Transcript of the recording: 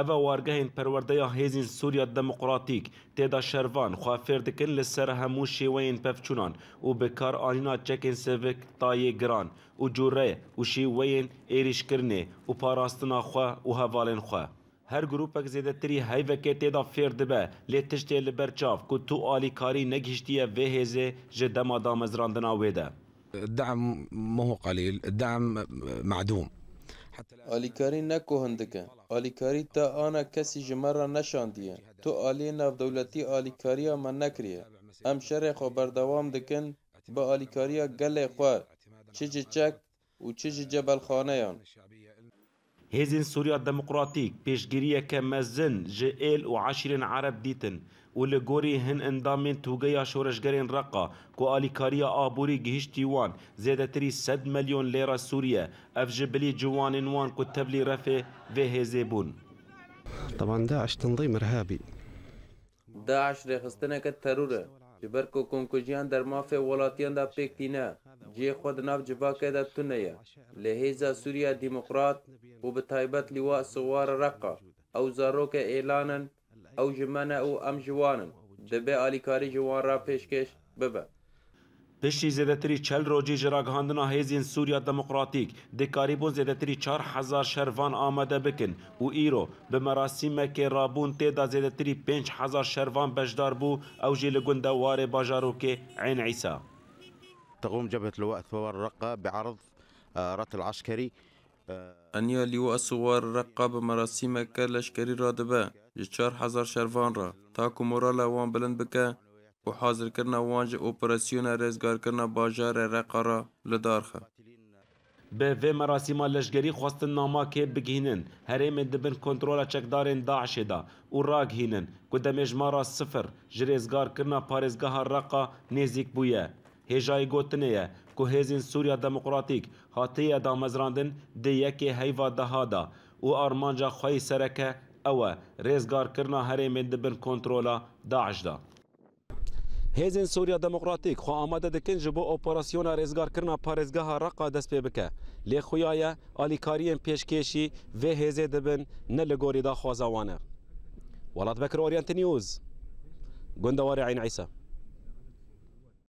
ئەوە وارگەهین پەروەردەیە هیزین سوریا دەموقراتیک تیدا شروان خواه فردکن لسر همو شیوین پفچونان و بکار آنینا چکن سوک تایی گران و جوره و شیوین شێوەیەن کرنه و پاراستنا خواه و خواه هر گروپ اک زیده تری هەیڤەکە تێدا تیدا دبە لێ لی تشتی لبرچاف کو تو آلی ئالیکاری نەگیشتیە وێهێزێ ژە دەما دامەزراندنا وێدە. الدعم ما هو قليل الدعم معدوم آلیکاری نکو آلیکاری تا آن کسی جمر را نشاندیه تو آلی آلیکاری آلیکاریا من نکریه ام شر خو بردوام دکن با آلیکاریا گل خوار چه چک و چه جبل خانه یان هزين سوريا الديمقراطيك بيشجيرية كمزن جئل وعشرين عرب ديتن ولغوري هن اندامين توغيا شورش جرين رقة كواليكاريا آبوري جهش تيوان زيادة تري سد مليون ليرة سوريا أفجبلي جوان انوان كتبلي رفي في هزيبون طبعا داعش تنظيم إرهابي داعش رخصتنك الترورة جبر کو کنکوجیان در مافه ولاتیان دا پیکتینه جی خود ناف جبا دا تونه یه لحیزا سوریا دیمقرات وبطيبة لواء سوار رقة أو زاروك إعلانا أو جمانا أو أم جوانا دبي آلي كاري جوان را پیشکش ببه پشتی زیدتری چل روجی جراگهاندنا هیزین سوریا دموکراتیک دکاریبون زیدتری چار حزار شروان آمده بکن و ایرو به مراسیم که رابون تیدا زیدتری پنج حزار شروان بجدار بو او جیل وار باجارو که عین عیسی تقوم جبهة لواء ثوار الرقة بعرض آه، رتل عسكري انیا لیو اسوار رقاب مراسیمه که لشکری را دبه جه چار را تا که مورال وان بلند بکه و حاضر کرنا وان جه اپراسیون رزگار کرنا باجار رقا را لدارخه به و مراسیما لشگری خواستن ناما که بگینن هرم دبن کنترول چکدارن داعش دا و را گینن که دمجمارا صفر جریزگار کرنا پارزگاه رقا نزیک بویه هجای گوتنه کو هیزن سوریا دموکراتیک هاتیا دا مزراندن دی یکی هیوا دهادا او آرمانجا خوی سرکه او ریزگار کرنا هرمین دبن کنترولا داعش دا هیزن سوریا دموکراتیک خو آماده دکن جبو اپراسیون ریزگار کرنا پارزگاه رقا دست پی بکه لی خویای آلیکارین پیشکشی و هیزه دبن نلگوری دا خوازوانه ولاد بکر اورینت نیوز گندواری عین عیسی